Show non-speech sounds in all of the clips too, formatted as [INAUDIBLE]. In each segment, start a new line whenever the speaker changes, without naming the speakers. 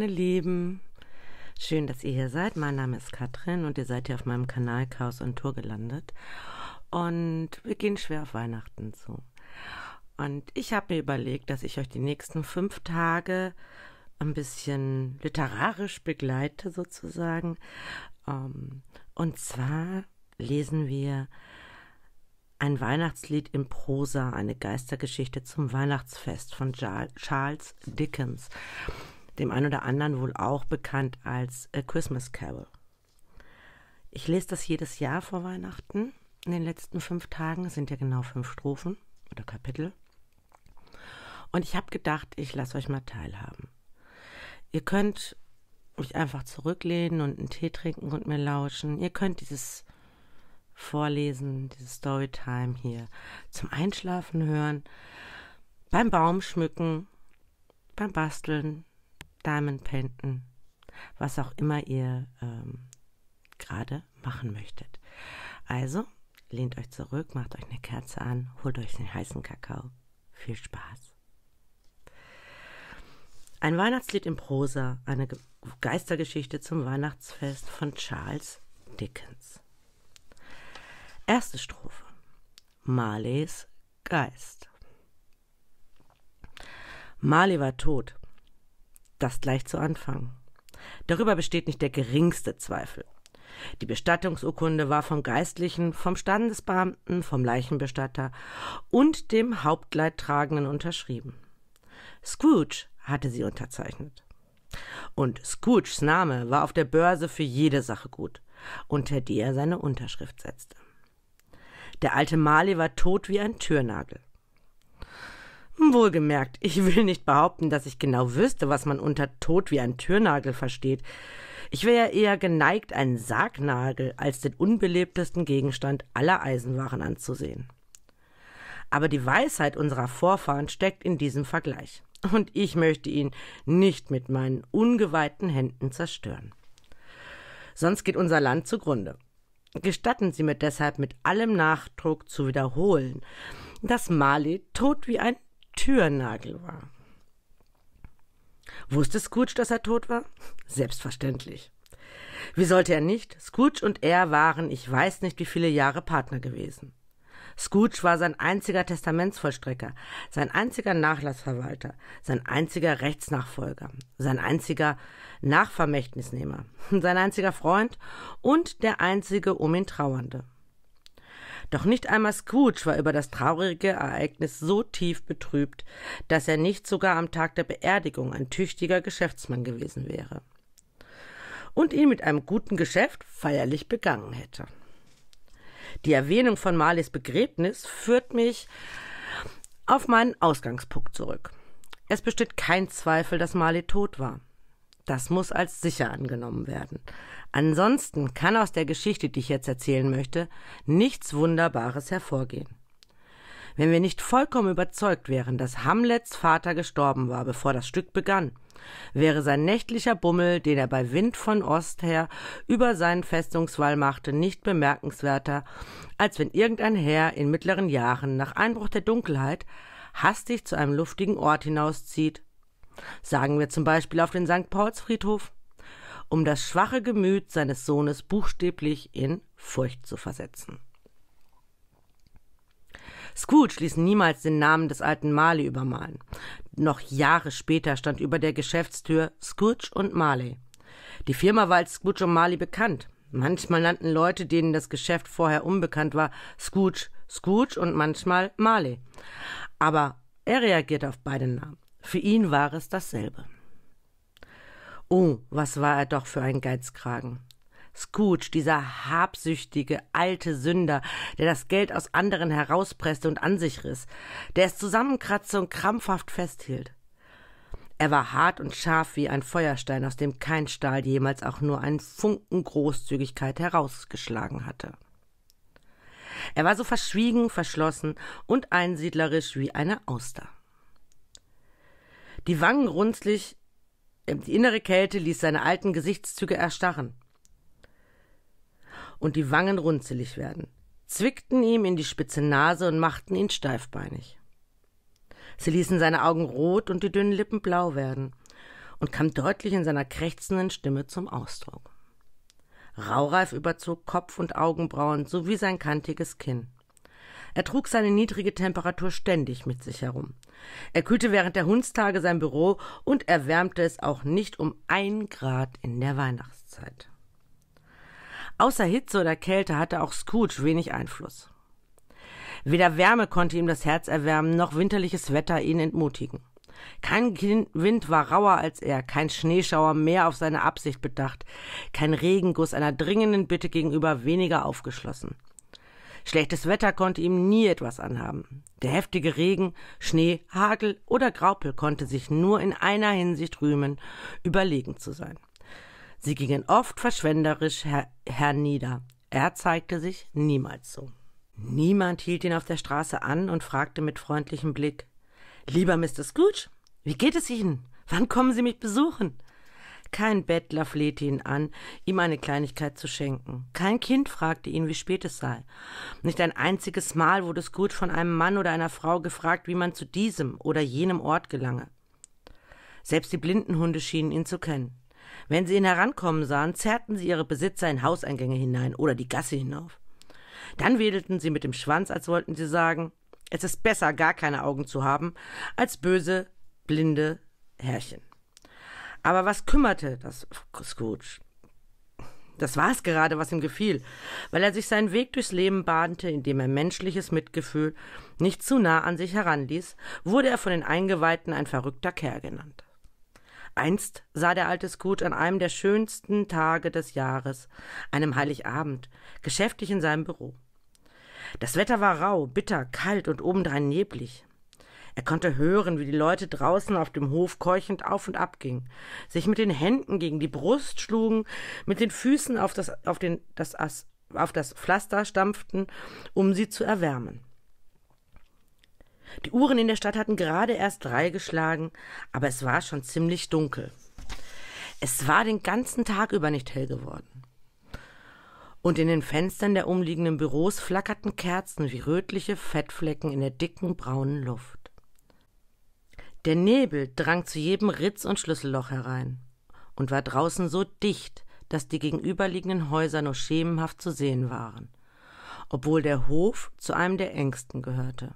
meine Lieben. Schön, dass ihr hier seid. Mein Name ist Katrin und ihr seid hier auf meinem Kanal Chaos und Tour gelandet. Und wir gehen schwer auf Weihnachten zu. Und ich habe mir überlegt, dass ich euch die nächsten fünf Tage ein bisschen literarisch begleite sozusagen. Ähm, und zwar lesen wir ein Weihnachtslied in Prosa, eine Geistergeschichte zum Weihnachtsfest von Charles Dickens dem einen oder anderen wohl auch bekannt als A äh, Christmas Carol. Ich lese das jedes Jahr vor Weihnachten. In den letzten fünf Tagen sind ja genau fünf Strophen oder Kapitel. Und ich habe gedacht, ich lasse euch mal teilhaben. Ihr könnt euch einfach zurücklehnen und einen Tee trinken und mir lauschen. Ihr könnt dieses Vorlesen, dieses Storytime hier zum Einschlafen hören, beim Baum schmücken, beim Basteln, Diamond Painten, was auch immer ihr ähm, gerade machen möchtet. Also lehnt euch zurück, macht euch eine Kerze an, holt euch den heißen Kakao. Viel Spaß. Ein Weihnachtslied in Prosa, eine Ge Geistergeschichte zum Weihnachtsfest von Charles Dickens. Erste Strophe. Marleys Geist. Marley war tot, das gleich zu Anfang. Darüber besteht nicht der geringste Zweifel. Die Bestattungsurkunde war vom Geistlichen, vom Standesbeamten, vom Leichenbestatter und dem Hauptleidtragenden unterschrieben. Scrooge hatte sie unterzeichnet. Und Scrooges Name war auf der Börse für jede Sache gut, unter die er seine Unterschrift setzte. Der alte Marley war tot wie ein Türnagel. Wohlgemerkt, ich will nicht behaupten, dass ich genau wüsste, was man unter Tod wie ein Türnagel versteht. Ich wäre eher geneigt, einen Sargnagel als den unbelebtesten Gegenstand aller Eisenwaren anzusehen. Aber die Weisheit unserer Vorfahren steckt in diesem Vergleich. Und ich möchte ihn nicht mit meinen ungeweihten Händen zerstören. Sonst geht unser Land zugrunde. Gestatten Sie mir deshalb mit allem Nachdruck zu wiederholen, dass Mali tot wie ein Türnagel war. Wusste Scrooge, dass er tot war? Selbstverständlich. Wie sollte er nicht? Scrooge und er waren, ich weiß nicht wie viele Jahre Partner gewesen. Scrooge war sein einziger Testamentsvollstrecker, sein einziger Nachlassverwalter, sein einziger Rechtsnachfolger, sein einziger Nachvermächtnisnehmer, [LAUGHS] sein einziger Freund und der einzige um ihn Trauernde. Doch nicht einmal Scrooge war über das traurige Ereignis so tief betrübt, dass er nicht sogar am Tag der Beerdigung ein tüchtiger Geschäftsmann gewesen wäre und ihn mit einem guten Geschäft feierlich begangen hätte. Die Erwähnung von Marleys Begräbnis führt mich auf meinen Ausgangspunkt zurück. Es besteht kein Zweifel, dass Marley tot war. Das muss als sicher angenommen werden. Ansonsten kann aus der Geschichte, die ich jetzt erzählen möchte, nichts Wunderbares hervorgehen. Wenn wir nicht vollkommen überzeugt wären, dass Hamlets Vater gestorben war, bevor das Stück begann, wäre sein nächtlicher Bummel, den er bei Wind von Ost her über seinen Festungswall machte, nicht bemerkenswerter, als wenn irgendein Herr in mittleren Jahren nach Einbruch der Dunkelheit hastig zu einem luftigen Ort hinauszieht, sagen wir zum Beispiel auf den St. Paulsfriedhof, um das schwache Gemüt seines Sohnes buchstäblich in Furcht zu versetzen. Scrooge ließ niemals den Namen des alten Marley übermalen. Noch Jahre später stand über der Geschäftstür Scrooge und Marley. Die Firma war als Scrooge und Marley bekannt. Manchmal nannten Leute, denen das Geschäft vorher unbekannt war, Scrooge Scrooge und manchmal Marley. Aber er reagierte auf beide Namen. Für ihn war es dasselbe. Oh, was war er doch für ein Geizkragen. Scooch, dieser habsüchtige, alte Sünder, der das Geld aus anderen herauspresste und an sich riss, der es zusammenkratzte und krampfhaft festhielt. Er war hart und scharf wie ein Feuerstein, aus dem kein Stahl jemals auch nur einen Funken Großzügigkeit herausgeschlagen hatte. Er war so verschwiegen, verschlossen und einsiedlerisch wie eine Auster. Die Wangen runzlig, ähm, die innere Kälte ließ seine alten Gesichtszüge erstarren und die Wangen runzelig werden, zwickten ihm in die spitze Nase und machten ihn steifbeinig. Sie ließen seine Augen rot und die dünnen Lippen blau werden und kam deutlich in seiner krächzenden Stimme zum Ausdruck. Raureif überzog Kopf und Augenbrauen sowie sein kantiges Kinn. Er trug seine niedrige Temperatur ständig mit sich herum. Er kühlte während der Hundstage sein Büro und erwärmte es auch nicht um ein Grad in der Weihnachtszeit. Außer Hitze oder Kälte hatte auch Scrooge wenig Einfluss. Weder Wärme konnte ihm das Herz erwärmen, noch winterliches Wetter ihn entmutigen. Kein Wind war rauer als er, kein Schneeschauer mehr auf seine Absicht bedacht, kein Regenguss einer dringenden Bitte gegenüber weniger aufgeschlossen. Schlechtes Wetter konnte ihm nie etwas anhaben. Der heftige Regen, Schnee, Hagel oder Graupel konnte sich nur in einer Hinsicht rühmen, überlegen zu sein. Sie gingen oft verschwenderisch her hernieder. Er zeigte sich niemals so. Niemand hielt ihn auf der Straße an und fragte mit freundlichem Blick Lieber Mr. Scrooge, wie geht es Ihnen? Wann kommen Sie mich besuchen? Kein Bettler flehte ihn an, ihm eine Kleinigkeit zu schenken. Kein Kind fragte ihn, wie spät es sei. Nicht ein einziges Mal wurde es gut von einem Mann oder einer Frau gefragt, wie man zu diesem oder jenem Ort gelange. Selbst die blinden Hunde schienen ihn zu kennen. Wenn sie ihn herankommen sahen, zerrten sie ihre Besitzer in Hauseingänge hinein oder die Gasse hinauf. Dann wedelten sie mit dem Schwanz, als wollten sie sagen, es ist besser, gar keine Augen zu haben, als böse, blinde Herrchen. Aber was kümmerte das Scrooge? Das war es gerade, was ihm gefiel, weil er sich seinen Weg durchs Leben bahnte, indem er menschliches Mitgefühl nicht zu nah an sich heranließ, wurde er von den Eingeweihten ein verrückter Kerl genannt. Einst sah der alte Scrooge an einem der schönsten Tage des Jahres, einem Heiligabend, geschäftlich in seinem Büro. Das Wetter war rau, bitter, kalt und obendrein neblig. Er konnte hören, wie die Leute draußen auf dem Hof keuchend auf und ab gingen, sich mit den Händen gegen die Brust schlugen, mit den Füßen auf das, auf den, das, As, auf das Pflaster stampften, um sie zu erwärmen. Die Uhren in der Stadt hatten gerade erst drei geschlagen, aber es war schon ziemlich dunkel. Es war den ganzen Tag über nicht hell geworden. Und in den Fenstern der umliegenden Büros flackerten Kerzen wie rötliche Fettflecken in der dicken braunen Luft. Der Nebel drang zu jedem Ritz und Schlüsselloch herein und war draußen so dicht, dass die gegenüberliegenden Häuser nur schemenhaft zu sehen waren, obwohl der Hof zu einem der engsten gehörte.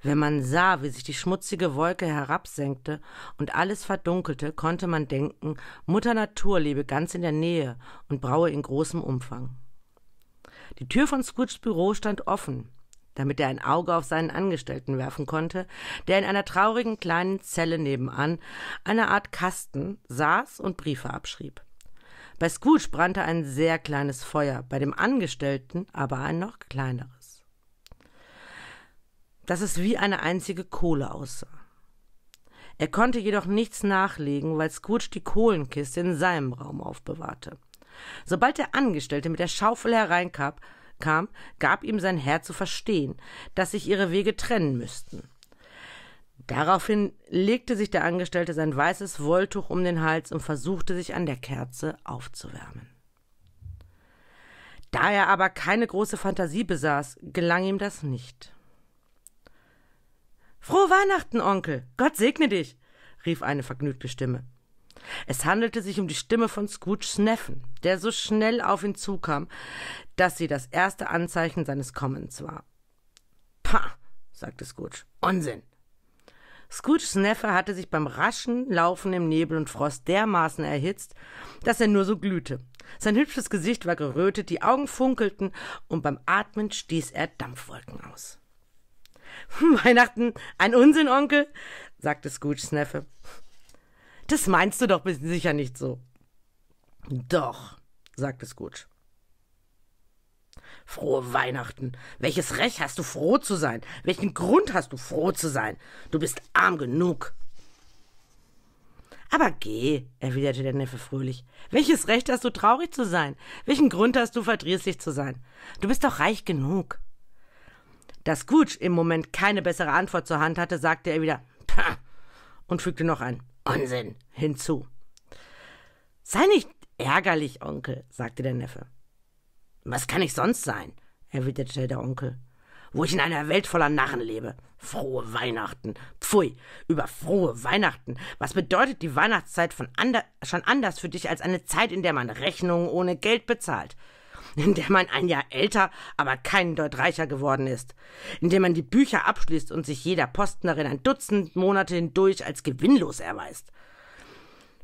Wenn man sah, wie sich die schmutzige Wolke herabsenkte und alles verdunkelte, konnte man denken, Mutter Natur lebe ganz in der Nähe und braue in großem Umfang. Die Tür von Scrooges Büro stand offen, damit er ein Auge auf seinen Angestellten werfen konnte, der in einer traurigen kleinen Zelle nebenan, einer Art Kasten, saß und Briefe abschrieb. Bei Scrooge brannte ein sehr kleines Feuer, bei dem Angestellten aber ein noch kleineres. Dass es wie eine einzige Kohle aussah. Er konnte jedoch nichts nachlegen, weil Scrooge die Kohlenkiste in seinem Raum aufbewahrte. Sobald der Angestellte mit der Schaufel hereinkam, kam, gab ihm sein Herr zu verstehen, dass sich ihre Wege trennen müssten. Daraufhin legte sich der Angestellte sein weißes Wolltuch um den Hals und versuchte sich an der Kerze aufzuwärmen. Da er aber keine große Fantasie besaß, gelang ihm das nicht. Frohe Weihnachten, Onkel. Gott segne dich, rief eine vergnügte Stimme. Es handelte sich um die Stimme von Scrooges Neffen, der so schnell auf ihn zukam, dass sie das erste Anzeichen seines Kommens war. Pah, sagte Scrooge. Unsinn. Scrooges Neffe hatte sich beim raschen Laufen im Nebel und Frost dermaßen erhitzt, dass er nur so glühte. Sein hübsches Gesicht war gerötet, die Augen funkelten und beim Atmen stieß er Dampfwolken aus. Hm, Weihnachten, ein Unsinn, Onkel, sagte Scrooges Neffe. Das meinst du doch sicher nicht so. Doch, sagte Scrooge. Frohe Weihnachten. Welches Recht hast du froh zu sein? Welchen Grund hast du froh zu sein? Du bist arm genug. Aber geh, erwiderte der Neffe fröhlich. Welches Recht hast du traurig zu sein? Welchen Grund hast du verdrießlich zu sein? Du bist doch reich genug. Da Scrooge im Moment keine bessere Antwort zur Hand hatte, sagte er wieder Pah! und fügte noch ein Unsinn hinzu. Sei nicht ärgerlich, Onkel, sagte der Neffe. Was kann ich sonst sein? erwiderte der Onkel. Wo ich in einer Welt voller Narren lebe. Frohe Weihnachten. Pfui, über frohe Weihnachten. Was bedeutet die Weihnachtszeit von ander schon anders für dich als eine Zeit, in der man Rechnungen ohne Geld bezahlt? in der man ein Jahr älter, aber keinen Deut reicher geworden ist, in der man die Bücher abschließt und sich jeder Postnerin ein Dutzend Monate hindurch als gewinnlos erweist.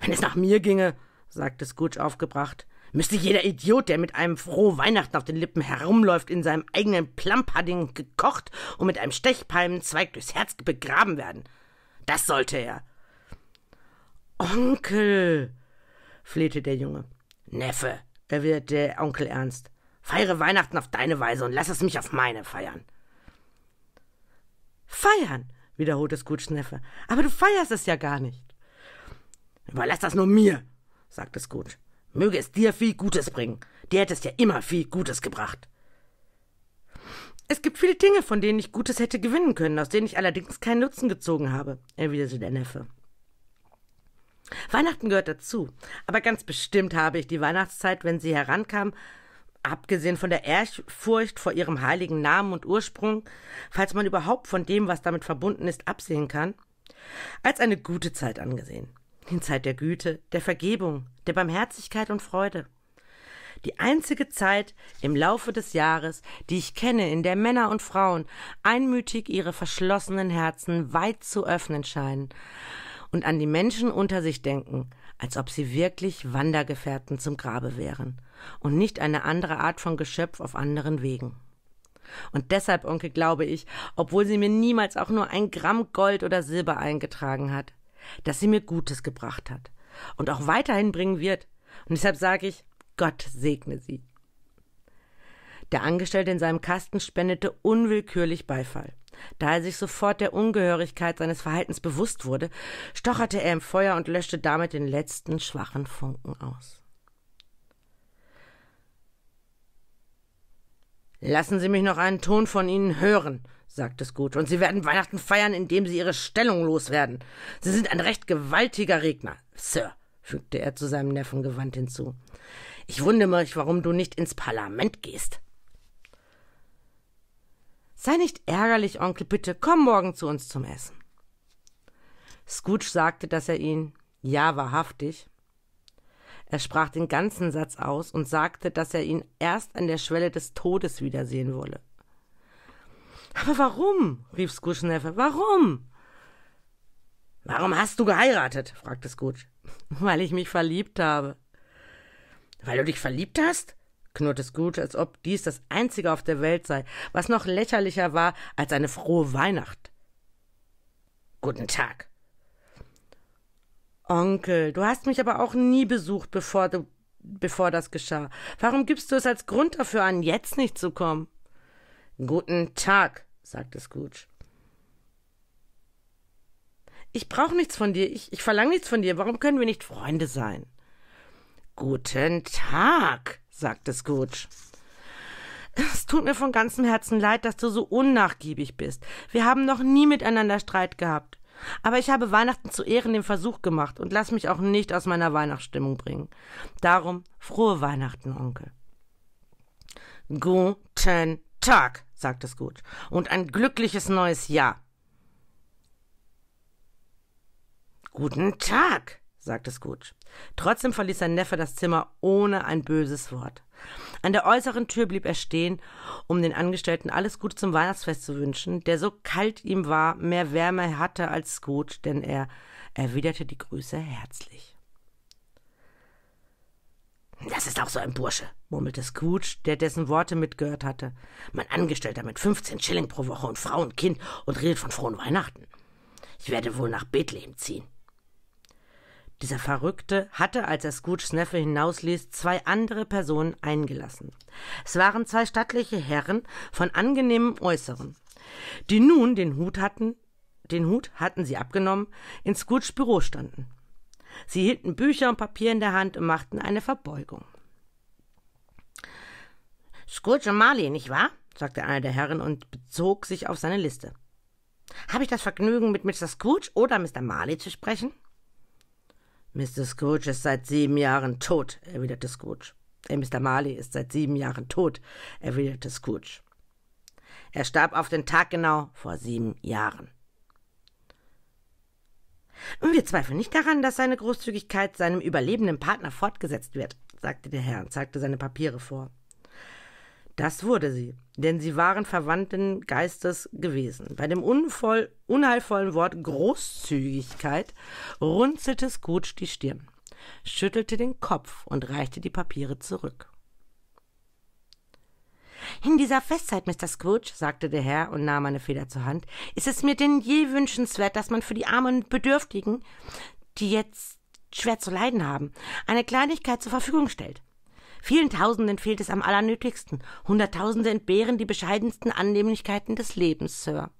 Wenn es nach mir ginge, sagte Scrooge aufgebracht, müsste jeder Idiot, der mit einem frohe Weihnachten auf den Lippen herumläuft, in seinem eigenen Plumpudding gekocht und mit einem Stechpalmenzweig durchs Herz begraben werden. Das sollte er. Onkel, flehte der Junge. Neffe, erwiderte der Onkel ernst. Feiere Weihnachten auf deine Weise und lass es mich auf meine feiern. Feiern, wiederholte Scrooge-Neffe. Aber du feierst es ja gar nicht. Überlass das nur mir, sagte Scrooge. Möge es dir viel Gutes bringen. Dir hättest ja immer viel Gutes gebracht. Es gibt viele Dinge, von denen ich Gutes hätte gewinnen können, aus denen ich allerdings keinen Nutzen gezogen habe, erwiderte der Neffe. Weihnachten gehört dazu, aber ganz bestimmt habe ich die Weihnachtszeit, wenn sie herankam, abgesehen von der Ehrfurcht vor ihrem heiligen Namen und Ursprung, falls man überhaupt von dem, was damit verbunden ist, absehen kann, als eine gute Zeit angesehen. Die Zeit der Güte, der Vergebung, der Barmherzigkeit und Freude. Die einzige Zeit im Laufe des Jahres, die ich kenne, in der Männer und Frauen einmütig ihre verschlossenen Herzen weit zu öffnen scheinen, und an die Menschen unter sich denken, als ob sie wirklich Wandergefährten zum Grabe wären und nicht eine andere Art von Geschöpf auf anderen Wegen. Und deshalb, Onkel, glaube ich, obwohl sie mir niemals auch nur ein Gramm Gold oder Silber eingetragen hat, dass sie mir Gutes gebracht hat und auch weiterhin bringen wird. Und deshalb sage ich, Gott segne sie. Der Angestellte in seinem Kasten spendete unwillkürlich Beifall. Da er sich sofort der Ungehörigkeit seines Verhaltens bewusst wurde, stocherte er im Feuer und löschte damit den letzten schwachen Funken aus. Lassen Sie mich noch einen Ton von Ihnen hören, sagte Scrooge, und Sie werden Weihnachten feiern, indem Sie Ihre Stellung loswerden. Sie sind ein recht gewaltiger Regner, Sir, fügte er zu seinem Neffen gewandt hinzu. Ich wundere mich, warum du nicht ins Parlament gehst. Sei nicht ärgerlich, Onkel, bitte, komm morgen zu uns zum Essen. Scrooge sagte, dass er ihn, ja, wahrhaftig. Er sprach den ganzen Satz aus und sagte, dass er ihn erst an der Schwelle des Todes wiedersehen wolle. Aber warum? rief Scrooge Neffe. Warum? Warum hast du geheiratet? fragte Scrooge. [LAUGHS] Weil ich mich verliebt habe. Weil du dich verliebt hast? knurrte Scrooge, als ob dies das einzige auf der Welt sei, was noch lächerlicher war als eine frohe Weihnacht. Guten Tag. Onkel, du hast mich aber auch nie besucht, bevor du bevor das geschah. Warum gibst du es als Grund dafür an, jetzt nicht zu kommen? Guten Tag, sagte Scrooge. Ich brauche nichts von dir, ich, ich verlange nichts von dir. Warum können wir nicht Freunde sein? Guten Tag, sagte Scrooge. Es tut mir von ganzem Herzen leid, dass du so unnachgiebig bist. Wir haben noch nie miteinander Streit gehabt. Aber ich habe Weihnachten zu Ehren den Versuch gemacht und lass mich auch nicht aus meiner Weihnachtsstimmung bringen. Darum frohe Weihnachten, Onkel. Guten Tag, sagte Scrooge, und ein glückliches neues Jahr. Guten Tag, sagte Scrooge. Trotzdem verließ sein Neffe das Zimmer ohne ein böses Wort. An der äußeren Tür blieb er stehen, um den Angestellten alles Gute zum Weihnachtsfest zu wünschen, der so kalt ihm war, mehr Wärme hatte als Scrooge, denn er erwiderte die Grüße herzlich. Das ist auch so ein Bursche, murmelte Scrooge, der dessen Worte mitgehört hatte. Mein Angestellter mit 15 Schilling pro Woche und Frau und Kind und redet von frohen Weihnachten. Ich werde wohl nach Bethlehem ziehen. Dieser Verrückte hatte, als er Scrooges Neffe hinausließ, zwei andere Personen eingelassen. Es waren zwei stattliche Herren von angenehmem Äußeren, die nun den Hut hatten, den Hut hatten sie abgenommen, in Scrooges Büro standen. Sie hielten Bücher und Papier in der Hand und machten eine Verbeugung. Scrooge und Marley, nicht wahr? sagte einer der Herren und bezog sich auf seine Liste. Habe ich das Vergnügen, mit Mr. Scrooge oder Mr. Marley zu sprechen? Mr. Scrooge ist seit sieben Jahren tot, erwiderte Scrooge. Äh, Mr. Marley ist seit sieben Jahren tot, erwiderte Scrooge. Er starb auf den Tag genau vor sieben Jahren. Und Wir zweifeln nicht daran, dass seine Großzügigkeit seinem überlebenden Partner fortgesetzt wird, sagte der Herr und zeigte seine Papiere vor. Das wurde sie, denn sie waren verwandten Geistes gewesen. Bei dem unvoll, unheilvollen Wort Großzügigkeit runzelte Scrooge die Stirn, schüttelte den Kopf und reichte die Papiere zurück. In dieser Festzeit, Mr. Scrooge, sagte der Herr und nahm eine Feder zur Hand, ist es mir denn je wünschenswert, dass man für die Armen Bedürftigen, die jetzt schwer zu leiden haben, eine Kleinigkeit zur Verfügung stellt. Vielen Tausenden fehlt es am allernötigsten. Hunderttausende entbehren die bescheidensten Annehmlichkeiten des Lebens, Sir.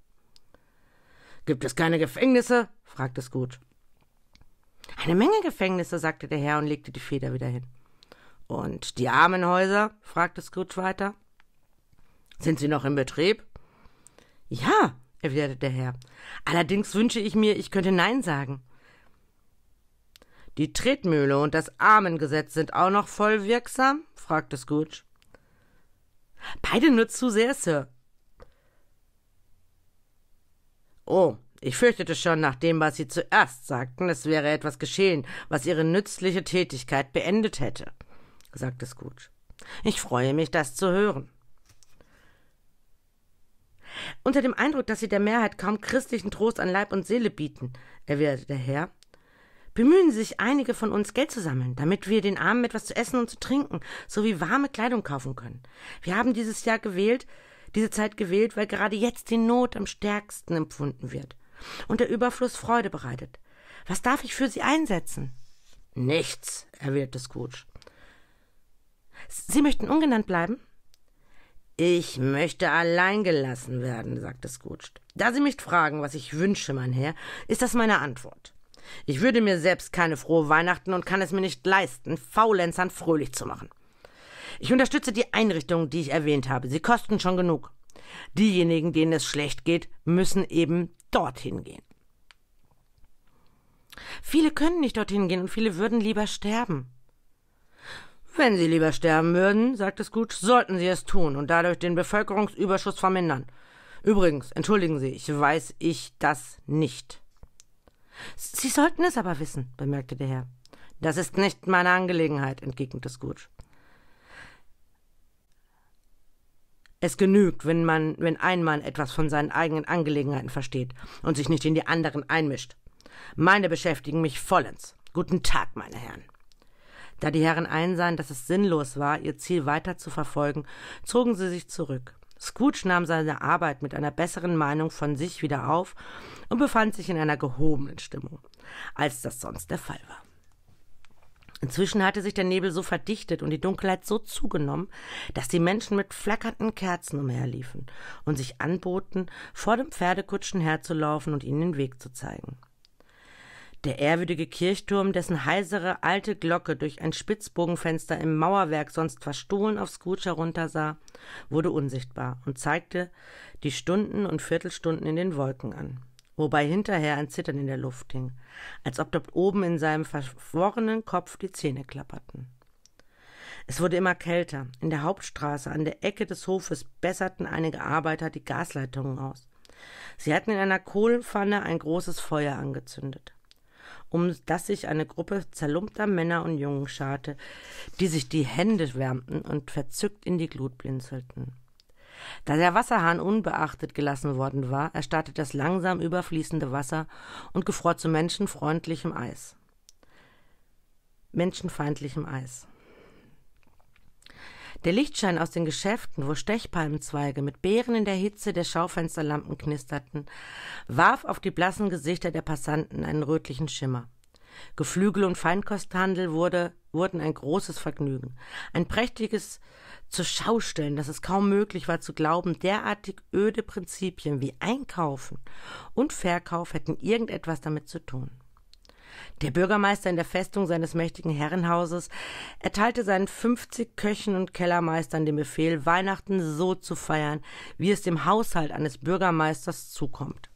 Gibt es keine Gefängnisse? fragte Scrooge. Eine Menge Gefängnisse, sagte der Herr und legte die Feder wieder hin. Und die Armenhäuser? fragte Scrooge weiter. Sind sie noch in Betrieb? Ja, erwiderte der Herr. Allerdings wünsche ich mir, ich könnte Nein sagen. Die Tretmühle und das Armengesetz sind auch noch voll wirksam? fragte Scrooge. Beide nur zu sehr, Sir. Oh, ich fürchtete schon nach dem, was Sie zuerst sagten, es wäre etwas geschehen, was Ihre nützliche Tätigkeit beendet hätte, sagte Scrooge. Ich freue mich, das zu hören. Unter dem Eindruck, dass Sie der Mehrheit kaum christlichen Trost an Leib und Seele bieten, erwiderte der Herr, bemühen sich einige von uns, Geld zu sammeln, damit wir den Armen etwas zu essen und zu trinken sowie warme Kleidung kaufen können. Wir haben dieses Jahr gewählt, diese Zeit gewählt, weil gerade jetzt die Not am stärksten empfunden wird und der Überfluss Freude bereitet. Was darf ich für Sie einsetzen? Nichts, erwiderte Scrooge. Sie möchten ungenannt bleiben? Ich möchte allein gelassen werden, sagte Scrooge. Da Sie mich fragen, was ich wünsche, mein Herr, ist das meine Antwort. Ich würde mir selbst keine frohe Weihnachten und kann es mir nicht leisten, Faulenzern fröhlich zu machen. Ich unterstütze die Einrichtungen, die ich erwähnt habe. Sie kosten schon genug. Diejenigen, denen es schlecht geht, müssen eben dorthin gehen. Viele können nicht dorthin gehen und viele würden lieber sterben. Wenn sie lieber sterben würden, sagte Scrooge, sollten sie es tun und dadurch den Bevölkerungsüberschuss vermindern. Übrigens, entschuldigen Sie, ich weiß ich das nicht. Sie sollten es aber wissen, bemerkte der Herr. Das ist nicht meine Angelegenheit, entgegnete Scrooge. Es genügt, wenn man, wenn ein Mann etwas von seinen eigenen Angelegenheiten versteht und sich nicht in die anderen einmischt. Meine beschäftigen mich vollends. Guten Tag, meine Herren. Da die Herren einsahen, dass es sinnlos war, ihr Ziel weiter zu verfolgen, zogen sie sich zurück. Scrooge nahm seine Arbeit mit einer besseren Meinung von sich wieder auf und befand sich in einer gehobenen Stimmung, als das sonst der Fall war. Inzwischen hatte sich der Nebel so verdichtet und die Dunkelheit so zugenommen, dass die Menschen mit flackernden Kerzen umherliefen und sich anboten, vor dem Pferdekutschen herzulaufen und ihnen den Weg zu zeigen. Der ehrwürdige Kirchturm, dessen heisere alte Glocke durch ein Spitzbogenfenster im Mauerwerk sonst verstohlen auf Scrooge heruntersah, wurde unsichtbar und zeigte die Stunden und Viertelstunden in den Wolken an wobei hinterher ein Zittern in der Luft hing, als ob dort oben in seinem verworrenen Kopf die Zähne klapperten. Es wurde immer kälter. In der Hauptstraße an der Ecke des Hofes besserten einige Arbeiter die Gasleitungen aus. Sie hatten in einer Kohlenpfanne ein großes Feuer angezündet, um das sich eine Gruppe zerlumpter Männer und Jungen scharte, die sich die Hände wärmten und verzückt in die Glut blinzelten. Da der Wasserhahn unbeachtet gelassen worden war, erstarrte das langsam überfließende Wasser und gefror zu menschenfreundlichem Eis. Menschenfeindlichem Eis. Der Lichtschein aus den Geschäften, wo Stechpalmenzweige mit Beeren in der Hitze der Schaufensterlampen knisterten, warf auf die blassen Gesichter der Passanten einen rötlichen Schimmer. Geflügel und Feinkosthandel wurde, wurden ein großes Vergnügen. Ein prächtiges zur Schau stellen, dass es kaum möglich war zu glauben, derartig öde Prinzipien wie Einkaufen und Verkauf hätten irgendetwas damit zu tun. Der Bürgermeister in der Festung seines mächtigen Herrenhauses erteilte seinen fünfzig Köchen und Kellermeistern den Befehl, Weihnachten so zu feiern, wie es dem Haushalt eines Bürgermeisters zukommt.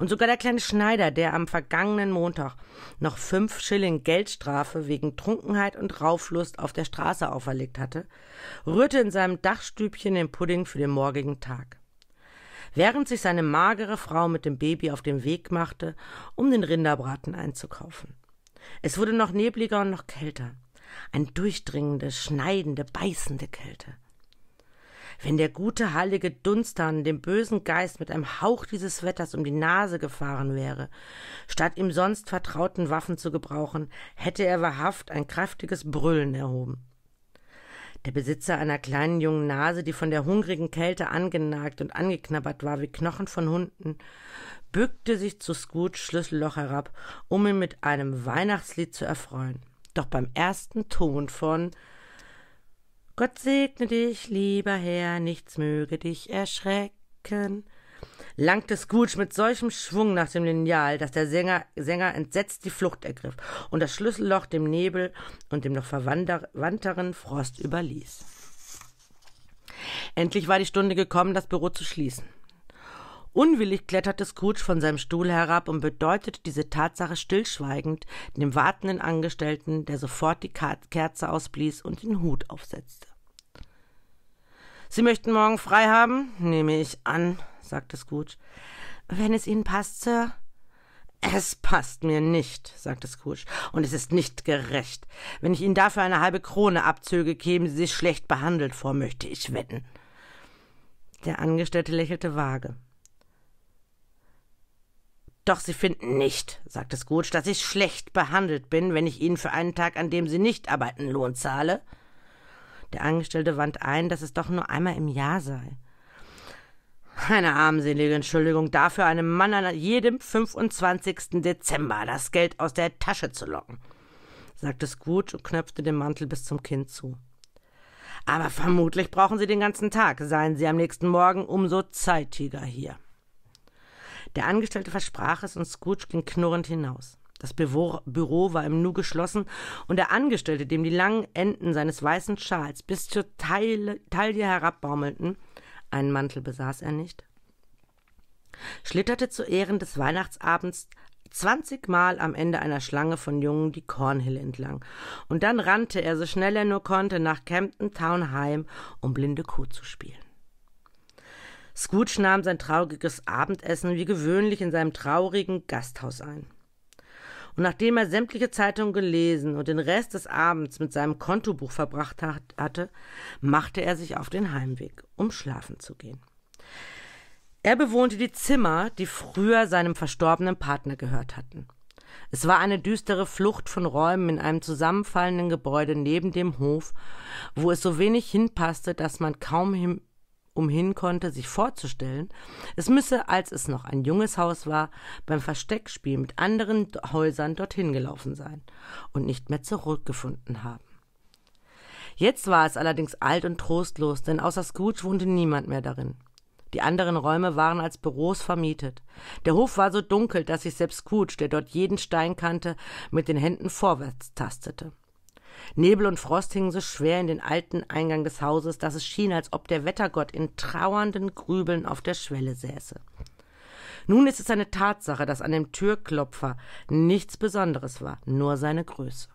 Und sogar der kleine Schneider, der am vergangenen Montag noch fünf Schilling Geldstrafe wegen Trunkenheit und Rauflust auf der Straße auferlegt hatte, rührte in seinem Dachstübchen den Pudding für den morgigen Tag. Während sich seine magere Frau mit dem Baby auf den Weg machte, um den Rinderbraten einzukaufen. Es wurde noch nebliger und noch kälter. Ein durchdringende, schneidende, beißende Kälte wenn der gute heilige Dunstan dem bösen Geist mit einem Hauch dieses Wetters um die Nase gefahren wäre. Statt ihm sonst vertrauten Waffen zu gebrauchen, hätte er wahrhaft ein kräftiges Brüllen erhoben. Der Besitzer einer kleinen jungen Nase, die von der hungrigen Kälte angenagt und angeknabbert war wie Knochen von Hunden, bückte sich zu Scrooge Schlüsselloch herab, um ihn mit einem Weihnachtslied zu erfreuen. Doch beim ersten Ton von Gott segne dich, lieber Herr, nichts möge dich erschrecken. Langte Scrooge mit solchem Schwung nach dem Lineal, dass der Sänger, Sänger entsetzt die Flucht ergriff und das Schlüsselloch dem Nebel und dem noch verwandteren Frost überließ. Endlich war die Stunde gekommen, das Büro zu schließen. Unwillig kletterte Scrooge von seinem Stuhl herab und bedeutete diese Tatsache stillschweigend dem wartenden Angestellten, der sofort die Kerze ausblies und den Hut aufsetzte. Sie möchten morgen frei haben, nehme ich an, sagte Scrooge. Wenn es Ihnen passt, Sir. Es passt mir nicht, sagte Scrooge, und es ist nicht gerecht. Wenn ich Ihnen dafür eine halbe Krone abzöge, kämen Sie sich schlecht behandelt vor, möchte ich wetten. Der Angestellte lächelte vage. Doch Sie finden nicht, sagte Scrooge, dass ich schlecht behandelt bin, wenn ich Ihnen für einen Tag, an dem Sie nicht arbeiten, Lohn zahle. Der Angestellte wandte ein, dass es doch nur einmal im Jahr sei. Eine armselige Entschuldigung dafür, einem Mann an jedem 25. Dezember das Geld aus der Tasche zu locken, sagte Scrooge und knöpfte den Mantel bis zum Kinn zu. Aber vermutlich brauchen Sie den ganzen Tag. Seien Sie am nächsten Morgen umso zeitiger hier. Der Angestellte versprach es und Scrooge ging knurrend hinaus. Das Büro, war im Nu geschlossen und der Angestellte, dem die langen Enden seines weißen Schals bis zur Taille, Taille herabbaumelten, einen Mantel besaß er nicht, schlitterte zu Ehren des Weihnachtsabends zwanzigmal am Ende einer Schlange von Jungen die Cornhill entlang, und dann rannte er so schnell er nur konnte nach Campden Town heim, um blinde Kuh zu spielen. Scrooge nahm sein trauriges Abendessen wie gewöhnlich in seinem traurigen Gasthaus ein. Und nachdem er sämtliche Zeitungen gelesen und den Rest des Abends mit seinem Kontobuch verbracht hatte, machte er sich auf den Heimweg, um schlafen zu gehen. Er bewohnte die Zimmer, die früher seinem verstorbenen Partner gehört hatten. Es war eine düstere Flucht von Räumen in einem zusammenfallenden Gebäude neben dem Hof, wo es so wenig hinpasste, dass man kaum umhin konnte, sich vorzustellen, es müsse, als es noch ein junges Haus war, beim Versteckspiel mit anderen Häusern dorthin gelaufen sein und nicht mehr zurückgefunden haben. Jetzt war es allerdings alt und trostlos, denn außer Scrooge wohnte niemand mehr darin. Die anderen Räume waren als Büros vermietet. Der Hof war so dunkel, dass sich selbst Scrooge, der dort jeden Stein kannte, mit den Händen vorwärts tastete. Nebel und Frost hingen so schwer in den alten Eingang des Hauses, dass es schien, als ob der Wettergott in trauernden Grübeln auf der Schwelle säße. Nun ist es eine Tatsache, dass an dem Türklopfer nichts Besonderes war, nur seine Größe.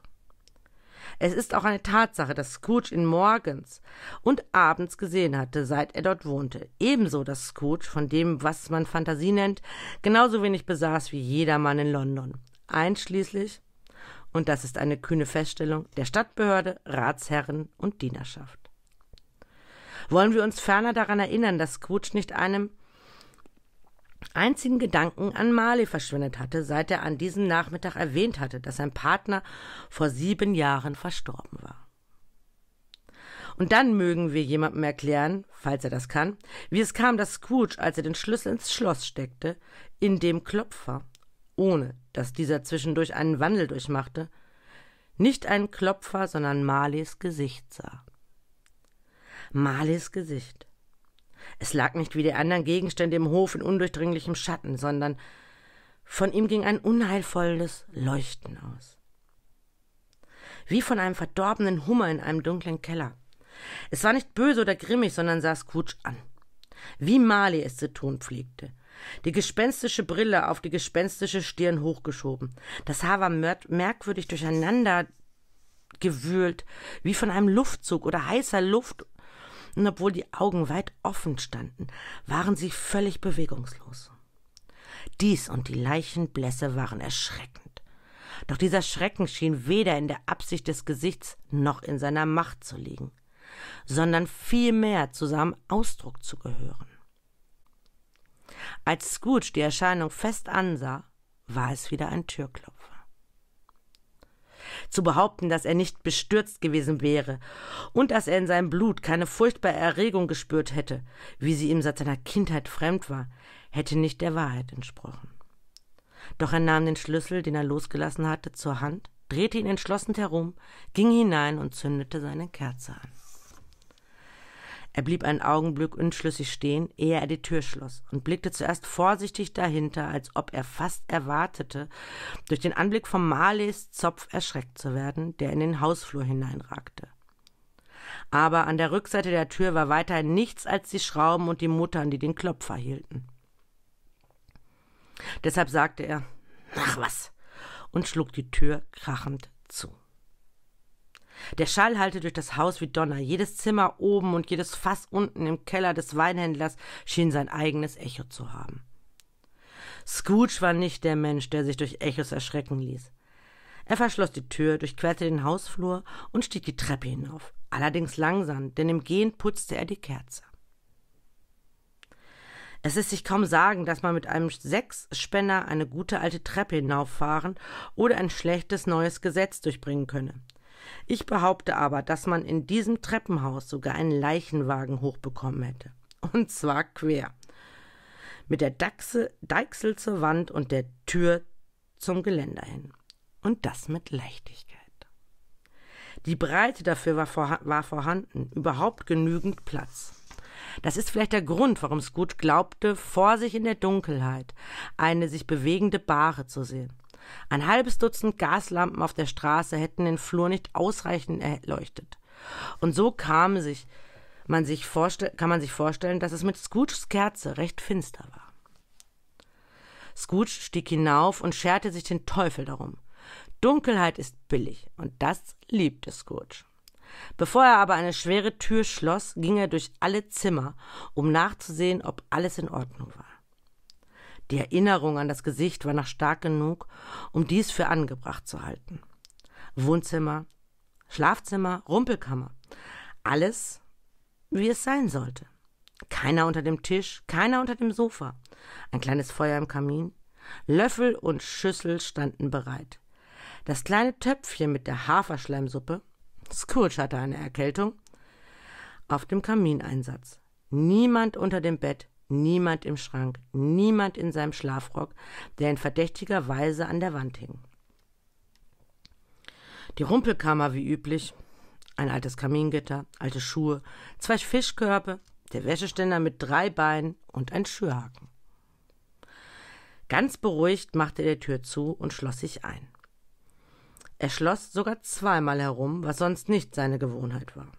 Es ist auch eine Tatsache, dass Scrooge ihn morgens und abends gesehen hatte, seit er dort wohnte. Ebenso, dass Scrooge von dem, was man Fantasie nennt, genauso wenig besaß wie jedermann in London, einschließlich und das ist eine kühne Feststellung der Stadtbehörde, Ratsherren und Dienerschaft. Wollen wir uns ferner daran erinnern, dass Scrooge nicht einem einzigen Gedanken an Marley verschwendet hatte, seit er an diesem Nachmittag erwähnt hatte, dass sein Partner vor sieben Jahren verstorben war. Und dann mögen wir jemandem erklären, falls er das kann, wie es kam, dass Scrooge, als er den Schlüssel ins Schloss steckte, in dem Klopfer ohne dass dieser zwischendurch einen Wandel durchmachte, nicht einen Klopfer, sondern Marleys Gesicht sah. Marleys Gesicht. Es lag nicht wie die anderen Gegenstände im Hof in undurchdringlichem Schatten, sondern von ihm ging ein unheilvolles Leuchten aus. Wie von einem verdorbenen Hummer in einem dunklen Keller. Es war nicht böse oder grimmig, sondern sah Scrooge an. Wie Marley es zu tun pflegte – die gespenstische Brille auf die gespenstische Stirn hochgeschoben. Das Haar war merkwürdig durcheinander gewühlt, wie von einem Luftzug oder heißer Luft, und obwohl die Augen weit offen standen, waren sie völlig bewegungslos. Dies und die Leichenblässe waren erschreckend. Doch dieser Schrecken schien weder in der Absicht des Gesichts noch in seiner Macht zu liegen, sondern vielmehr zu seinem Ausdruck zu gehören. Als Scrooge die Erscheinung fest ansah, war es wieder ein Türklopfer. Zu behaupten, dass er nicht bestürzt gewesen wäre und dass er in seinem Blut keine furchtbare Erregung gespürt hätte, wie sie ihm seit seiner Kindheit fremd war, hätte nicht der Wahrheit entsprochen. Doch er nahm den Schlüssel, den er losgelassen hatte, zur Hand, drehte ihn entschlossen herum, ging hinein und zündete seine Kerze an. Er blieb einen Augenblick unschlüssig stehen, ehe er die Tür schloss, und blickte zuerst vorsichtig dahinter, als ob er fast erwartete, durch den Anblick von Marleys Zopf erschreckt zu werden, der in den Hausflur hineinragte. Aber an der Rückseite der Tür war weiterhin nichts als die Schrauben und die Muttern, die den Klopfer hielten. Deshalb sagte er, ach was, und schlug die Tür krachend zu. Der Schall hallte durch das Haus wie Donner. Jedes Zimmer oben und jedes Fass unten im Keller des Weinhändlers schien sein eigenes Echo zu haben. Scrooge war nicht der Mensch, der sich durch Echos erschrecken ließ. Er verschloss die Tür, durchquerte den Hausflur und stieg die Treppe hinauf. Allerdings langsam, denn im Gehen putzte er die Kerze. Es ist sich kaum sagen, dass man mit einem Sechsspänner eine gute alte Treppe hinauffahren oder ein schlechtes neues Gesetz durchbringen könne. Ich behaupte aber, dass man in diesem Treppenhaus sogar einen Leichenwagen hochbekommen hätte. Und zwar quer. Mit der Dachse, Deichsel zur Wand und der Tür zum Geländer hin. Und das mit Leichtigkeit. Die Breite dafür war, vorha war vorhanden, überhaupt genügend Platz. Das ist vielleicht der Grund, warum Scoot glaubte, vor sich in der Dunkelheit eine sich bewegende Bahre zu sehen. Ein halbes Dutzend Gaslampen auf der Straße hätten den Flur nicht ausreichend erleuchtet. Und so kam sich, man sich kann man sich vorstellen, dass es mit Scrooges Kerze recht finster war. Scrooge stieg hinauf und scherte sich den Teufel darum. Dunkelheit ist billig, und das liebte Scrooge. Bevor er aber eine schwere Tür schloss, ging er durch alle Zimmer, um nachzusehen, ob alles in Ordnung war. Die Erinnerung an das Gesicht war noch stark genug, um dies für angebracht zu halten. Wohnzimmer, Schlafzimmer, Rumpelkammer. Alles, wie es sein sollte. Keiner unter dem Tisch, keiner unter dem Sofa. Ein kleines Feuer im Kamin. Löffel und Schüssel standen bereit. Das kleine Töpfchen mit der Haferschleimsuppe, Scrooge hatte eine Erkältung, auf dem Kamineinsatz. Niemand unter dem Bett, niemand im Schrank, niemand in seinem Schlafrock, der in verdächtiger Weise an der Wand hing. Die Rumpelkammer wie üblich, ein altes Kamingitter, alte Schuhe, zwei Fischkörbe, der Wäscheständer mit drei Beinen und ein Schürhaken. Ganz beruhigt machte er die Tür zu und schloss sich ein. Er schloss sogar zweimal herum, was sonst nicht seine Gewohnheit war.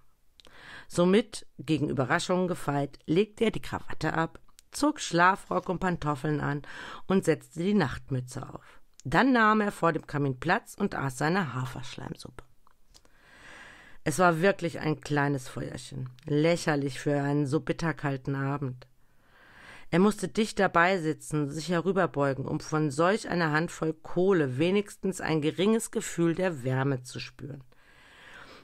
Somit, gegen Überraschungen gefeit, legte er die Krawatte ab, zog Schlafrock und Pantoffeln an und setzte die Nachtmütze auf. Dann nahm er vor dem Kamin Platz und aß seine Haferschleimsuppe. Es war wirklich ein kleines Feuerchen, lächerlich für einen so bitterkalten Abend. Er musste dicht dabei sitzen, sich herüberbeugen, um von solch einer Handvoll Kohle wenigstens ein geringes Gefühl der Wärme zu spüren.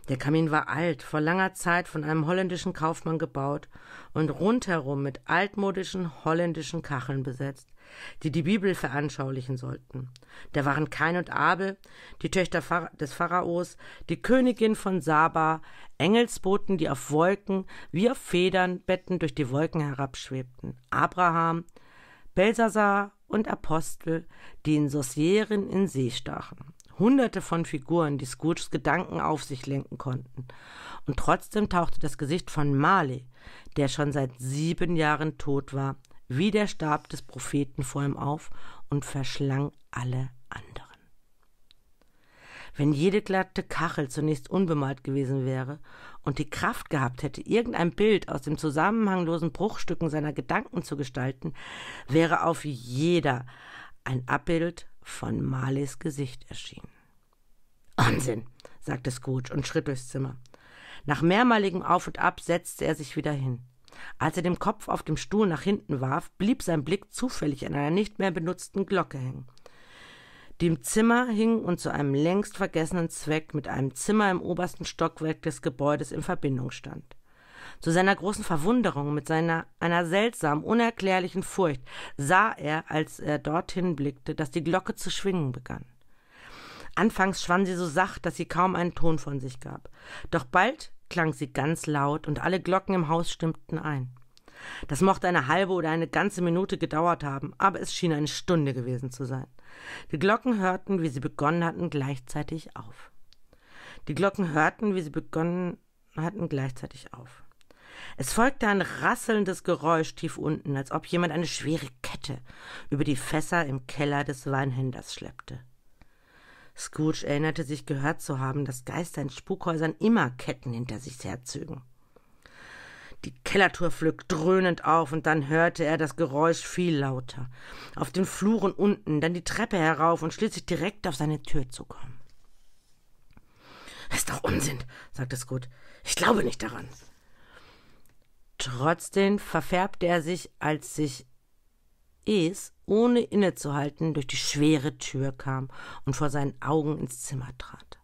Der Kamin war alt, vor langer Zeit von einem holländischen Kaufmann gebaut und rundherum mit altmodischen holländischen Kacheln besetzt, die die Bibel veranschaulichen sollten. Da waren Kain und Abel, die Töchter des Pharaos, die Königin von Saba, Engelsboten, die auf Wolken wie auf Federnbetten durch die Wolken herabschwebten, Abraham, Belsasar und Apostel, die in Sosieren in See stachen. Hunderte von Figuren, die Scrooges Gedanken auf sich lenken konnten. Und trotzdem tauchte das Gesicht von Marley, der schon seit sieben Jahren tot war, wie der Stab des Propheten vor ihm auf und verschlang alle anderen. Wenn jede glatte Kachel zunächst unbemalt gewesen wäre und die Kraft gehabt hätte, irgendein Bild aus den zusammenhanglosen Bruchstücken seiner Gedanken zu gestalten, wäre auf jeder ein Abbild von Marleys Gesicht erschien. Unsinn, sagte Scrooge und schritt durchs Zimmer. Nach mehrmaligem Auf und Ab setzte er sich wieder hin. Als er den Kopf auf dem Stuhl nach hinten warf, blieb sein Blick zufällig an einer nicht mehr benutzten Glocke hängen, die im Zimmer hing und zu einem längst vergessenen Zweck mit einem Zimmer im obersten Stockwerk des Gebäudes in Verbindung stand. Zu seiner großen Verwunderung, mit seiner, einer seltsamen, unerklärlichen Furcht, sah er, als er dorthin blickte, dass die Glocke zu schwingen begann. Anfangs schwann sie so sacht, dass sie kaum einen Ton von sich gab. Doch bald klang sie ganz laut und alle Glocken im Haus stimmten ein. Das mochte eine halbe oder eine ganze Minute gedauert haben, aber es schien eine Stunde gewesen zu sein. Die Glocken hörten, wie sie begonnen hatten, gleichzeitig auf. Die Glocken hörten, wie sie begonnen hatten, gleichzeitig auf. Es folgte ein rasselndes Geräusch tief unten, als ob jemand eine schwere Kette über die Fässer im Keller des Weinhändlers schleppte. Scrooge erinnerte sich gehört zu haben, dass Geister in Spukhäusern immer Ketten hinter sich herzögen. Die Kellertür flog dröhnend auf, und dann hörte er das Geräusch viel lauter. Auf den Fluren unten, dann die Treppe herauf und schließlich direkt auf seine Tür zu kommen. Das ist doch Unsinn, sagte Scrooge. Ich glaube nicht daran. Trotzdem verfärbte er sich, als sich es, ohne innezuhalten, durch die schwere Tür kam und vor seinen Augen ins Zimmer trat.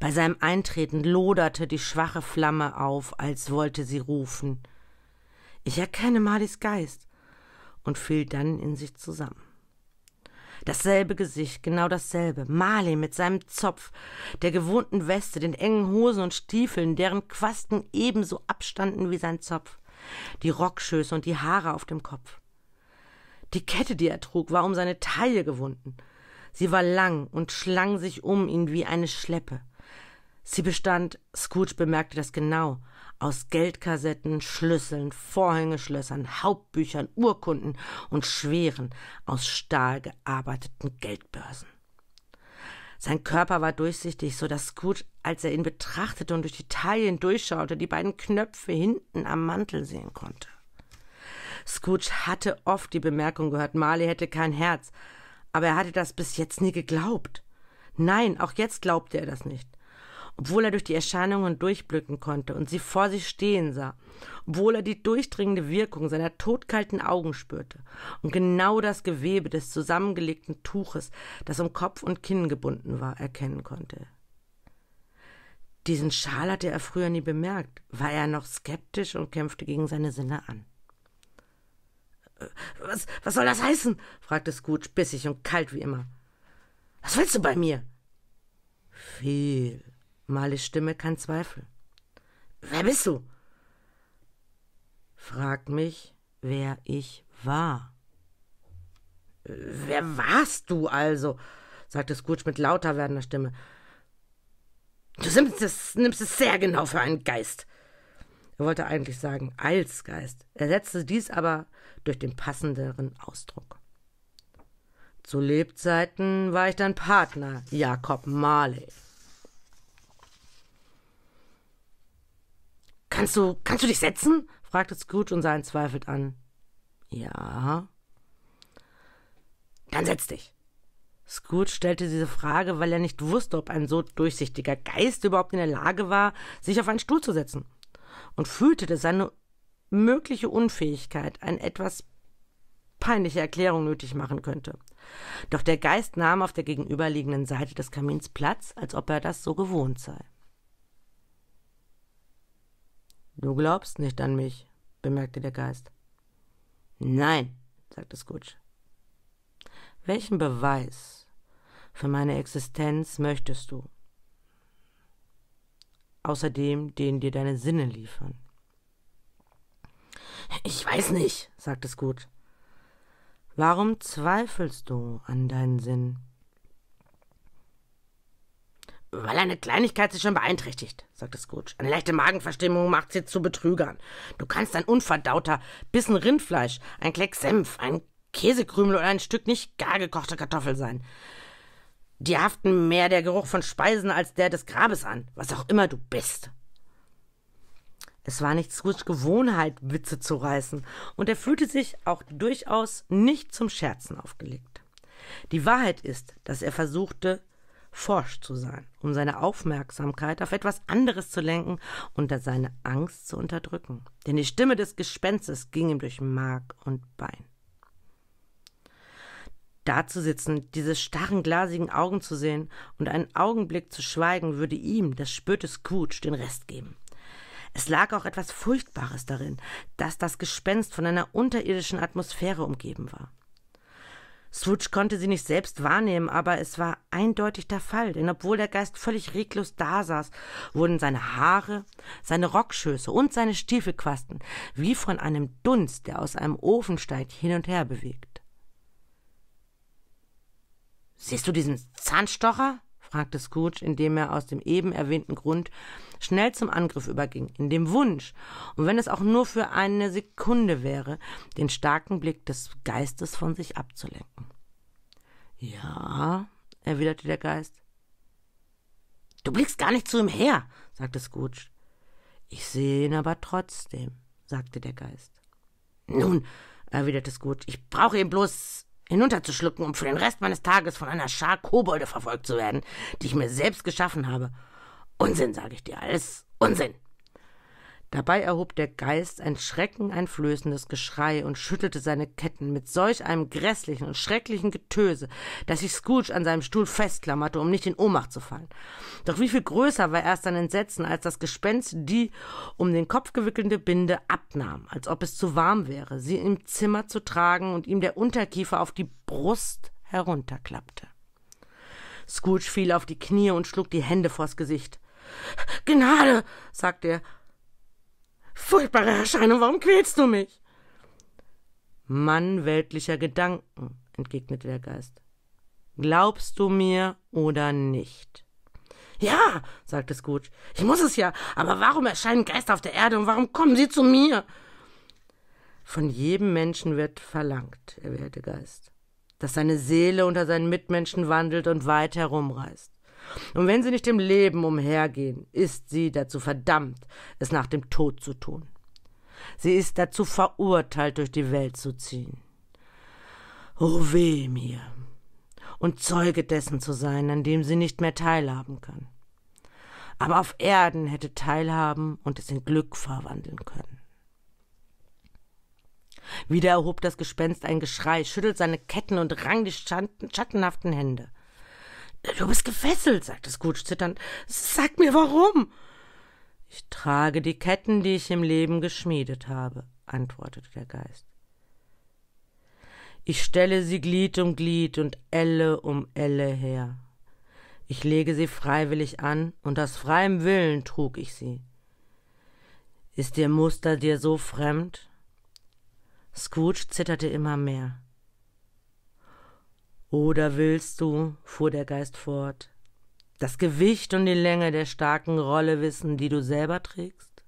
Bei seinem Eintreten loderte die schwache Flamme auf, als wollte sie rufen. Ich erkenne Malis Geist und fiel dann in sich zusammen. Dasselbe Gesicht, genau dasselbe. Marley mit seinem Zopf, der gewohnten Weste, den engen Hosen und Stiefeln, deren Quasten ebenso abstanden wie sein Zopf. Die Rockschöße und die Haare auf dem Kopf. Die Kette, die er trug, war um seine Taille gewunden. Sie war lang und schlang sich um ihn wie eine Schleppe. Sie bestand, Scrooge bemerkte das genau, aus Geldkassetten, Schlüsseln, Vorhängeschlössern, Hauptbüchern, Urkunden und schweren, aus Stahl gearbeiteten Geldbörsen. Sein Körper war durchsichtig, so dass Scrooge, als er ihn betrachtete und durch die Taillen durchschaute, die beiden Knöpfe hinten am Mantel sehen konnte. Scrooge hatte oft die Bemerkung gehört, Marley hätte kein Herz, aber er hatte das bis jetzt nie geglaubt. Nein, auch jetzt glaubte er das nicht obwohl er durch die Erscheinungen durchblicken konnte und sie vor sich stehen sah, obwohl er die durchdringende Wirkung seiner todkalten Augen spürte und genau das Gewebe des zusammengelegten Tuches, das um Kopf und Kinn gebunden war, erkennen konnte. Diesen Schal hatte er früher nie bemerkt, war er noch skeptisch und kämpfte gegen seine Sinne an. Äh, was, was soll das heißen? fragte Scrooge bissig und kalt wie immer. Was willst du bei mir? Viel, Marleys Stimme kein Zweifel. Wer bist du? Frag mich, wer ich war. Wer warst du also? sagte Scrooge mit lauter werdender Stimme. Du nimmst es, nimmst es sehr genau für einen Geist. Er wollte eigentlich sagen, als Geist, Er setzte dies aber durch den passenderen Ausdruck. Zu Lebzeiten war ich dein Partner, Jakob Marley. Kannst du, kannst du dich setzen? fragte Scrooge und sah ihn zweifelnd an. Ja. Dann setz dich. Scrooge stellte diese Frage, weil er nicht wusste, ob ein so durchsichtiger Geist überhaupt in der Lage war, sich auf einen Stuhl zu setzen, und fühlte, dass seine mögliche Unfähigkeit eine etwas peinliche Erklärung nötig machen könnte. Doch der Geist nahm auf der gegenüberliegenden Seite des Kamins Platz, als ob er das so gewohnt sei. Du glaubst nicht an mich, bemerkte der Geist. Nein, sagte Scrooge. Welchen Beweis für meine Existenz möchtest du? Außerdem den dir deine Sinne liefern. Ich weiß nicht, sagte Scrooge. Warum zweifelst du an deinen Sinn? Weil eine Kleinigkeit sie schon beeinträchtigt, sagte Scrooge. Eine leichte Magenverstimmung macht sie zu Betrügern. Du kannst ein unverdauter Bissen Rindfleisch, ein Kleck Senf, ein Käsekrümel oder ein Stück nicht gar gekochte Kartoffel sein. Die haften mehr der Geruch von Speisen als der des Grabes an, was auch immer du bist. Es war nicht Scrooge Gewohnheit, Witze zu reißen, und er fühlte sich auch durchaus nicht zum Scherzen aufgelegt. Die Wahrheit ist, dass er versuchte, forsch zu sein, um seine Aufmerksamkeit auf etwas anderes zu lenken und seine Angst zu unterdrücken. Denn die Stimme des Gespenstes ging ihm durch Mark und Bein. Da zu sitzen, diese starren, glasigen Augen zu sehen und einen Augenblick zu schweigen, würde ihm, das spürte Scrooge, den Rest geben. Es lag auch etwas Furchtbares darin, dass das Gespenst von einer unterirdischen Atmosphäre umgeben war. Switch konnte sie nicht selbst wahrnehmen, aber es war eindeutig der Fall, denn obwohl der Geist völlig reglos dasaß, wurden seine Haare, seine Rockschöße und seine Stiefelquasten wie von einem Dunst, der aus einem Ofen steigt, hin und her bewegt. Siehst du diesen Zahnstocher? fragte Scrooge, indem er aus dem eben erwähnten Grund schnell zum Angriff überging, in dem Wunsch, und wenn es auch nur für eine Sekunde wäre, den starken Blick des Geistes von sich abzulenken. Ja, erwiderte der Geist. Du blickst gar nicht zu ihm her, sagte Scrooge. Ich sehe ihn aber trotzdem, sagte der Geist. Nun, erwiderte Scrooge, ich brauche ihn bloß hinunterzuschlucken, um für den Rest meines Tages von einer Schar Kobolde verfolgt zu werden, die ich mir selbst geschaffen habe. Unsinn, sage ich dir, alles Unsinn. Dabei erhob der Geist ein schreckeneinflößendes Geschrei und schüttelte seine Ketten mit solch einem grässlichen und schrecklichen Getöse, dass sich Scrooge an seinem Stuhl festklammerte, um nicht in Ohnmacht zu fallen. Doch wie viel größer war erst sein Entsetzen, als das Gespenst die um den Kopf gewickelte Binde abnahm, als ob es zu warm wäre, sie im Zimmer zu tragen und ihm der Unterkiefer auf die Brust herunterklappte. Scrooge fiel auf die Knie und schlug die Hände vors Gesicht. Gnade, sagte er, Furchtbare Erscheinung, warum quälst du mich? Mann weltlicher Gedanken, entgegnete der Geist. Glaubst du mir oder nicht? Ja, sagte Scrooge, ich muss es ja, aber warum erscheinen Geister auf der Erde und warum kommen sie zu mir? Von jedem Menschen wird verlangt, erwählte Geist, dass seine Seele unter seinen Mitmenschen wandelt und weit herumreist. Und wenn sie nicht im Leben umhergehen, ist sie dazu verdammt, es nach dem Tod zu tun. Sie ist dazu verurteilt, durch die Welt zu ziehen. O weh mir! Und Zeuge dessen zu sein, an dem sie nicht mehr teilhaben kann. Aber auf Erden hätte teilhaben und es in Glück verwandeln können. Wieder erhob das Gespenst ein Geschrei, schüttelt seine Ketten und rang die schattenhaften Hände. Du bist gefesselt, sagte Scrooge zitternd. Sag mir warum. Ich trage die Ketten, die ich im Leben geschmiedet habe, antwortete der Geist. Ich stelle sie Glied um Glied und Elle um Elle her. Ich lege sie freiwillig an, und aus freiem Willen trug ich sie. Ist ihr Muster dir so fremd? Scrooge zitterte immer mehr. Oder willst du, fuhr der Geist fort, das Gewicht und die Länge der starken Rolle wissen, die du selber trägst?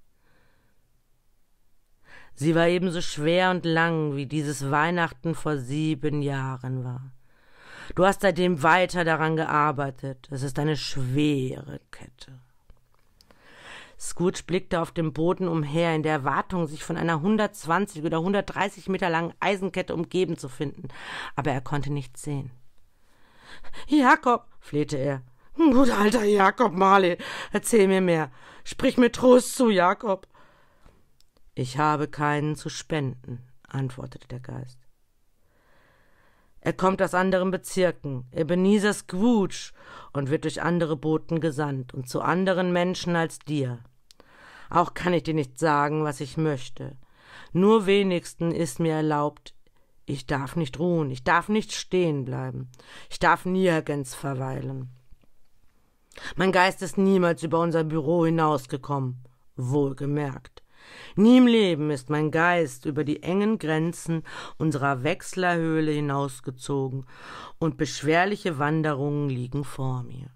Sie war ebenso schwer und lang, wie dieses Weihnachten vor sieben Jahren war. Du hast seitdem weiter daran gearbeitet. Es ist eine schwere Kette. Scrooge blickte auf dem Boden umher, in der Erwartung, sich von einer 120 oder 130 Meter langen Eisenkette umgeben zu finden, aber er konnte nichts sehen. Jakob, flehte er. Gut alter Jakob Marley, erzähl mir mehr. Sprich mir Trost zu, Jakob. Ich habe keinen zu spenden, antwortete der Geist. Er kommt aus anderen Bezirken, Ebenezer Scrooge, und wird durch andere Boten gesandt und zu anderen Menschen als dir. Auch kann ich dir nicht sagen, was ich möchte. Nur wenigsten ist mir erlaubt, ich darf nicht ruhen, ich darf nicht stehen bleiben, ich darf nirgends verweilen. Mein Geist ist niemals über unser Büro hinausgekommen, wohlgemerkt. Nie im Leben ist mein Geist über die engen Grenzen unserer Wechslerhöhle hinausgezogen, und beschwerliche Wanderungen liegen vor mir.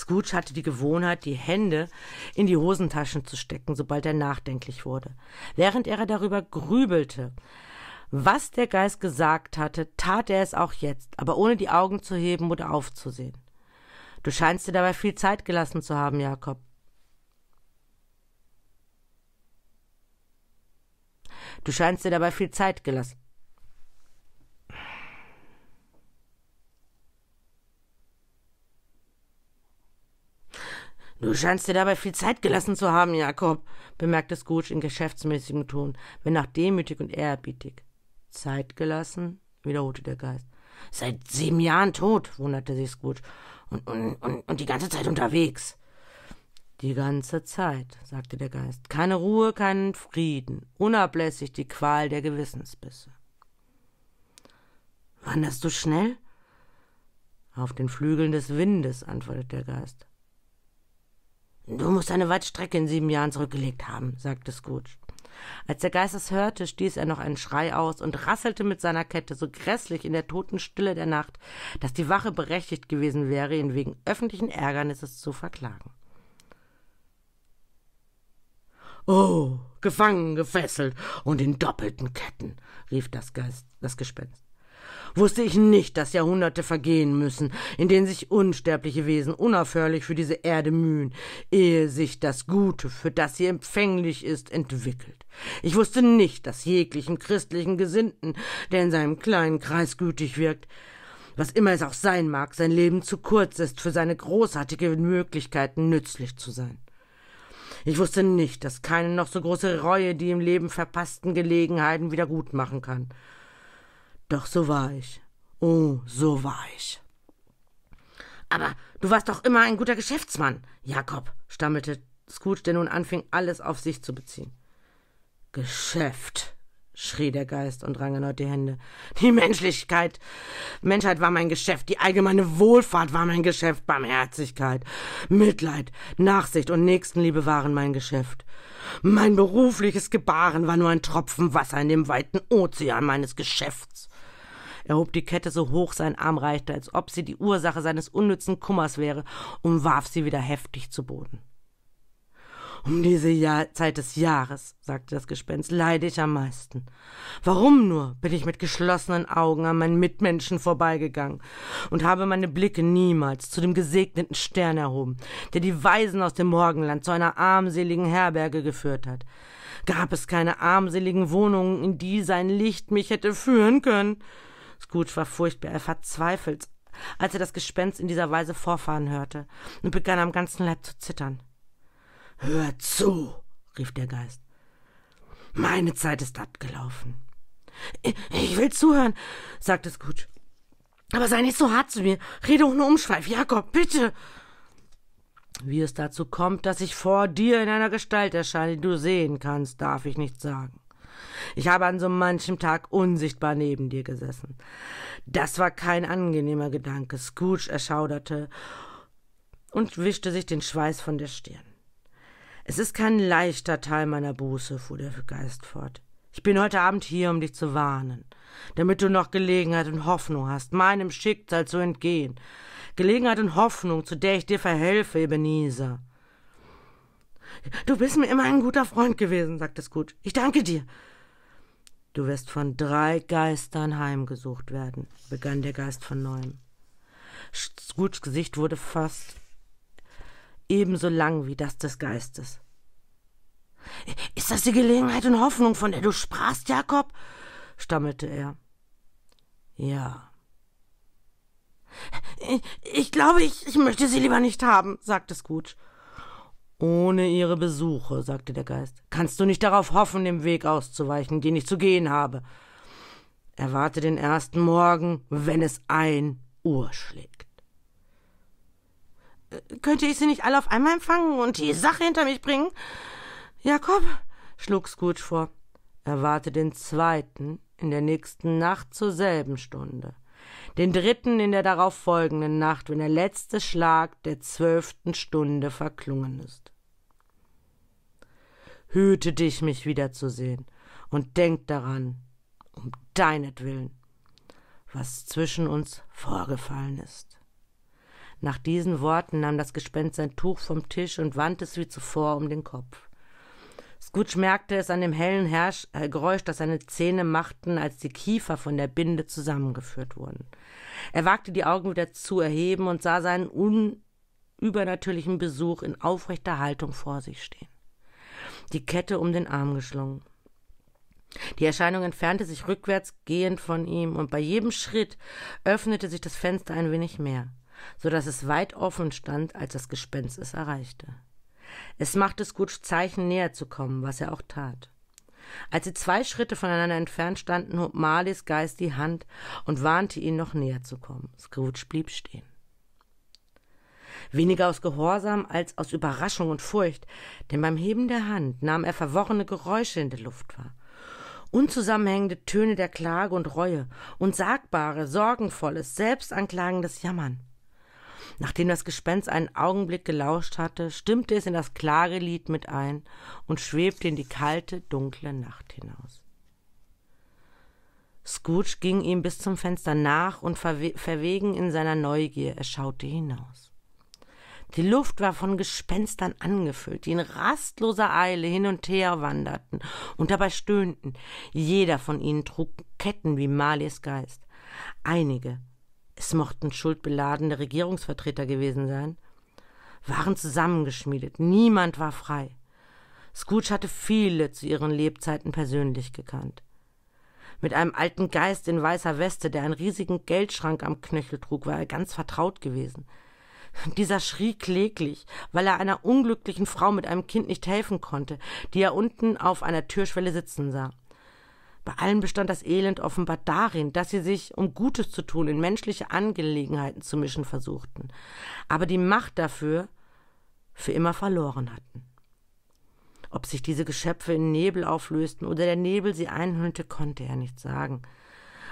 Scrooge hatte die Gewohnheit, die Hände in die Hosentaschen zu stecken, sobald er nachdenklich wurde. Während er darüber grübelte, was der Geist gesagt hatte, tat er es auch jetzt, aber ohne die Augen zu heben oder aufzusehen. Du scheinst dir dabei viel Zeit gelassen zu haben, Jakob. Du scheinst dir dabei viel Zeit gelassen. Du scheinst dir dabei viel Zeit gelassen zu haben, Jakob, bemerkte Scrooge in geschäftsmäßigem Ton, wenn auch demütig und ehrerbietig. Zeit gelassen? wiederholte der Geist. Seit sieben Jahren tot, wunderte sich Scrooge. Und, und, und, und die ganze Zeit unterwegs. Die ganze Zeit, sagte der Geist. Keine Ruhe, keinen Frieden. Unablässig die Qual der Gewissensbisse. Wanderst du schnell? Auf den Flügeln des Windes, antwortet der Geist. Du musst eine Strecke in sieben Jahren zurückgelegt haben, sagte Scrooge. Als der Geist es hörte, stieß er noch einen Schrei aus und rasselte mit seiner Kette so grässlich in der toten Stille der Nacht, dass die Wache berechtigt gewesen wäre, ihn wegen öffentlichen Ärgernisses zu verklagen. Oh, gefangen, gefesselt und in doppelten Ketten, rief das, Geist, das Gespenst wusste ich nicht, dass Jahrhunderte vergehen müssen, in denen sich unsterbliche Wesen unaufhörlich für diese Erde mühen, ehe sich das Gute, für das sie empfänglich ist, entwickelt. Ich wusste nicht, dass jeglichem christlichen Gesinnten, der in seinem kleinen Kreis gütig wirkt, was immer es auch sein mag, sein Leben zu kurz ist, für seine großartigen Möglichkeiten nützlich zu sein. Ich wusste nicht, dass keine noch so große Reue die im Leben verpassten Gelegenheiten wieder gut machen kann. Doch so war ich. Oh, so war ich. Aber du warst doch immer ein guter Geschäftsmann, Jakob, stammelte Scrooge, der nun anfing, alles auf sich zu beziehen. Geschäft, schrie der Geist und rang erneut die Hände. Die Menschlichkeit, Menschheit war mein Geschäft, die allgemeine Wohlfahrt war mein Geschäft, Barmherzigkeit, Mitleid, Nachsicht und Nächstenliebe waren mein Geschäft. Mein berufliches Gebaren war nur ein Tropfen Wasser in dem weiten Ozean meines Geschäfts. Er hob die Kette so hoch sein Arm reichte, als ob sie die Ursache seines unnützen Kummers wäre, und warf sie wieder heftig zu Boden. Um diese Jahr Zeit des Jahres, sagte das Gespenst, leide ich am meisten. Warum nur bin ich mit geschlossenen Augen an meinen Mitmenschen vorbeigegangen und habe meine Blicke niemals zu dem gesegneten Stern erhoben, der die Weisen aus dem Morgenland zu einer armseligen Herberge geführt hat. Gab es keine armseligen Wohnungen, in die sein Licht mich hätte führen können? Scrooge war furchtbar, er verzweifelt, als er das Gespenst in dieser Weise vorfahren hörte, und begann am ganzen Leib zu zittern. Hör zu, rief der Geist. Meine Zeit ist abgelaufen. Ich will zuhören, sagte Scrooge. Aber sei nicht so hart zu mir. Rede ohne Umschweif, Jakob, bitte. Wie es dazu kommt, dass ich vor dir in einer Gestalt erscheine, die du sehen kannst, darf ich nicht sagen. Ich habe an so manchem Tag unsichtbar neben dir gesessen. Das war kein angenehmer Gedanke. Scrooge erschauderte und wischte sich den Schweiß von der Stirn. Es ist kein leichter Teil meiner Buße, fuhr der Geist fort. Ich bin heute Abend hier, um dich zu warnen, damit du noch Gelegenheit und Hoffnung hast, meinem Schicksal zu entgehen. Gelegenheit und Hoffnung, zu der ich dir verhelfe, Ebenezer. Du bist mir immer ein guter Freund gewesen, sagte Scrooge. Ich danke dir. Du wirst von drei Geistern heimgesucht werden, begann der Geist von neuem. Scrooges Gesicht wurde fast ebenso lang wie das des Geistes. Ist das die Gelegenheit und Hoffnung, von der du sprachst, Jakob? stammelte er. Ja. Ich, ich glaube, ich, ich möchte sie lieber nicht haben, sagte Scrooge. Ohne ihre Besuche, sagte der Geist, kannst du nicht darauf hoffen, dem Weg auszuweichen, den ich zu gehen habe. Erwarte den ersten Morgen, wenn es ein Uhr schlägt. Äh, könnte ich sie nicht alle auf einmal empfangen und die Sache hinter mich bringen? Jakob, schlug Scrooge vor, erwarte den zweiten in der nächsten Nacht zur selben Stunde den dritten in der darauffolgenden Nacht, wenn der letzte Schlag der zwölften Stunde verklungen ist. Hüte dich, mich wiederzusehen, und denk daran, um deinetwillen, was zwischen uns vorgefallen ist. Nach diesen Worten nahm das Gespenst sein Tuch vom Tisch und wandte es wie zuvor um den Kopf. Scrooge merkte es an dem hellen Herrsch äh, Geräusch, das seine Zähne machten, als die Kiefer von der Binde zusammengeführt wurden. Er wagte die Augen wieder zu erheben und sah seinen unübernatürlichen Besuch in aufrechter Haltung vor sich stehen. Die Kette um den Arm geschlungen. Die Erscheinung entfernte sich rückwärts gehend von ihm, und bei jedem Schritt öffnete sich das Fenster ein wenig mehr, so dass es weit offen stand, als das Gespenst es erreichte. Es machte Scrooge Zeichen näher zu kommen, was er auch tat. Als sie zwei Schritte voneinander entfernt standen, hob Marleys Geist die Hand und warnte ihn, noch näher zu kommen. Scrooge blieb stehen. Weniger aus Gehorsam als aus Überraschung und Furcht, denn beim Heben der Hand nahm er verworrene Geräusche in der Luft wahr. Unzusammenhängende Töne der Klage und Reue, unsagbare, sorgenvolles, selbstanklagendes Jammern. Nachdem das Gespenst einen Augenblick gelauscht hatte, stimmte es in das Klagelied mit ein und schwebte in die kalte, dunkle Nacht hinaus. Scrooge ging ihm bis zum Fenster nach und verwe verwegen in seiner Neugier, er schaute hinaus. Die Luft war von Gespenstern angefüllt, die in rastloser Eile hin und her wanderten und dabei stöhnten. Jeder von ihnen trug Ketten wie Marleys Geist. Einige es mochten schuldbeladene Regierungsvertreter gewesen sein, waren zusammengeschmiedet, niemand war frei. Scrooge hatte viele zu ihren Lebzeiten persönlich gekannt. Mit einem alten Geist in weißer Weste, der einen riesigen Geldschrank am Knöchel trug, war er ganz vertraut gewesen. Dieser schrie kläglich, weil er einer unglücklichen Frau mit einem Kind nicht helfen konnte, die er unten auf einer Türschwelle sitzen sah. Bei allen bestand das Elend offenbar darin, dass sie sich, um Gutes zu tun, in menschliche Angelegenheiten zu mischen versuchten, aber die Macht dafür für immer verloren hatten. Ob sich diese Geschöpfe in Nebel auflösten oder der Nebel sie einhüllte, konnte er nicht sagen.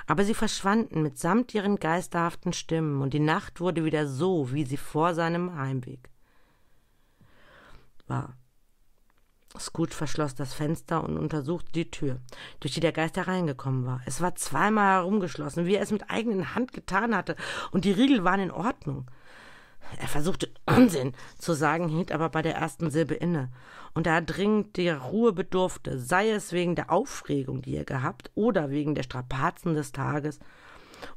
Aber sie verschwanden mitsamt ihren geisterhaften Stimmen, und die Nacht wurde wieder so, wie sie vor seinem Heimweg war. Scrooge verschloss das Fenster und untersuchte die Tür, durch die der Geist hereingekommen war. Es war zweimal herumgeschlossen, wie er es mit eigenen Hand getan hatte, und die Riegel waren in Ordnung. Er versuchte Unsinn zu sagen, hielt aber bei der ersten Silbe inne. Und da er dringend der Ruhe bedurfte, sei es wegen der Aufregung, die er gehabt, oder wegen der Strapazen des Tages,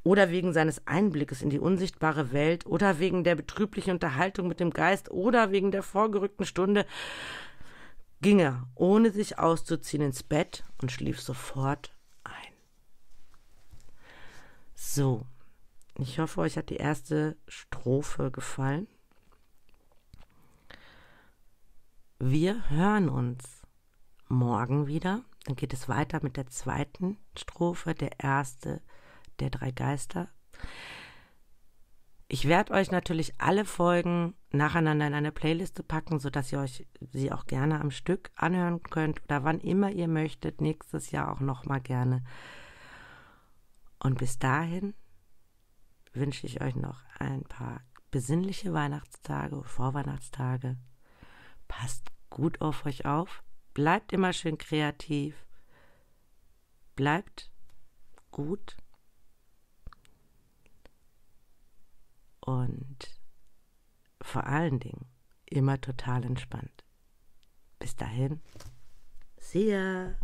oder wegen seines Einblickes in die unsichtbare Welt, oder wegen der betrüblichen Unterhaltung mit dem Geist, oder wegen der vorgerückten Stunde, ging er, ohne sich auszuziehen, ins Bett und schlief sofort ein. So, ich hoffe, euch hat die erste Strophe gefallen. Wir hören uns morgen wieder. Dann geht es weiter mit der zweiten Strophe, der erste der drei Geister. Ich werde euch natürlich alle Folgen nacheinander in eine Playliste packen, sodass ihr euch sie auch gerne am Stück anhören könnt oder wann immer ihr möchtet, nächstes Jahr auch nochmal gerne. Und bis dahin wünsche ich euch noch ein paar besinnliche Weihnachtstage, Vorweihnachtstage. Passt gut auf euch auf, bleibt immer schön kreativ, bleibt gut und vor allen Dingen immer total entspannt. Bis dahin, see ya!